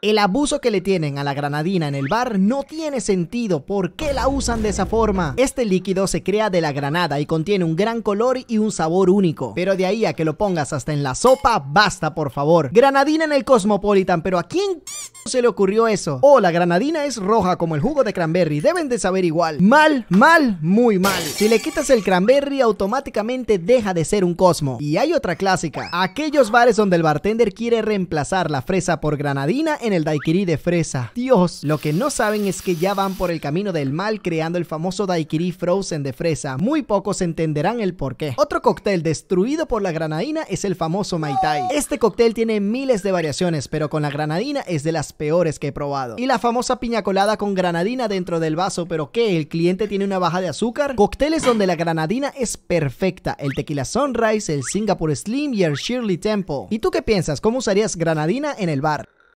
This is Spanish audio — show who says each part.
Speaker 1: El abuso que le tienen a la granadina en el bar no tiene sentido, ¿por qué la usan de esa forma? Este líquido se crea de la granada y contiene un gran color y un sabor único, pero de ahí a que lo pongas hasta en la sopa, basta por favor. Granadina en el Cosmopolitan, pero ¿a quién se le ocurrió eso? Oh, la granadina es roja como el jugo de cranberry, deben de saber igual. Mal, mal, muy mal. Si le quitas el cranberry automáticamente deja de ser un Cosmo. Y hay otra clásica, aquellos bares donde el bartender quiere reemplazar la fresa por granadina el daiquiri de fresa. Dios, lo que no saben es que ya van por el camino del mal creando el famoso daiquiri frozen de fresa. Muy pocos entenderán el porqué. Otro cóctel destruido por la granadina es el famoso Mai Tai. Este cóctel tiene miles de variaciones, pero con la granadina es de las peores que he probado. Y la famosa piña colada con granadina dentro del vaso, pero ¿qué? ¿El cliente tiene una baja de azúcar? Cócteles donde la granadina es perfecta. El tequila Sunrise, el Singapore Slim y el Shirley Temple. ¿Y tú qué piensas? ¿Cómo usarías granadina en el bar?